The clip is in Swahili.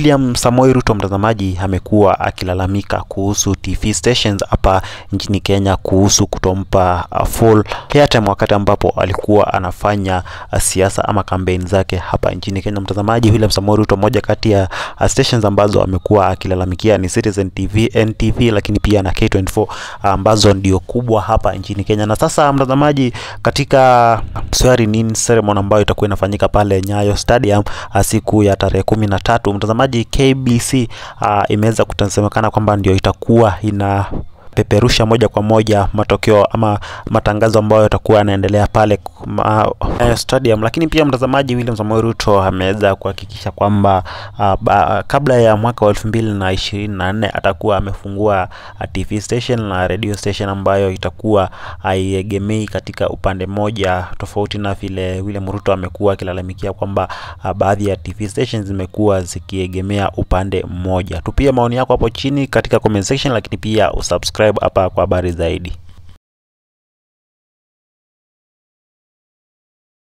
William Samoei Ruto, mtazamaji, amekuwa akilalamika kuhusu TV stations hapa nchini Kenya kuhusu kutompa uh, full airtime wakati ambapo alikuwa anafanya uh, siasa ama kampeni zake hapa nchini Kenya. Mtazamaji, William Samoei Ruto, moja kati ya uh, stations ambazo amekuwa akilalamikia ni Citizen TV, NTV, lakini pia na K24 ambazo ndio kubwa hapa nchini Kenya. Na sasa mtazamaji, katika swearing in ceremony ambayo itakuwa inafanyika pale Nyayo Stadium siku ya tarehe kumi na tatu mtazamaji mtazamaji, KBC uh, ah, imeweza kutasemekana kwamba ndio itakuwa ina kuyapeperusha moja kwa moja matokeo ama matangazo ambayo yatakuwa yanaendelea pale uh, stadium. Lakini pia mtazamaji, William Samoei Ruto ameweza kuhakikisha kwamba uh, kabla ya mwaka wa elfu na atakuwa amefungua uh, ah, TV station na radio station ambayo itakuwa haiegemei uh, katika upande moja, tofauti na vile William Ruto amekuwa akilalamikia kwamba uh, baadhi ya TV stations zimekuwa zikiegemea upande mmoja. Tupia maoni yako hapo chini katika comment section, lakini pia usubscribe subscribe hapa kwa habari zaidi.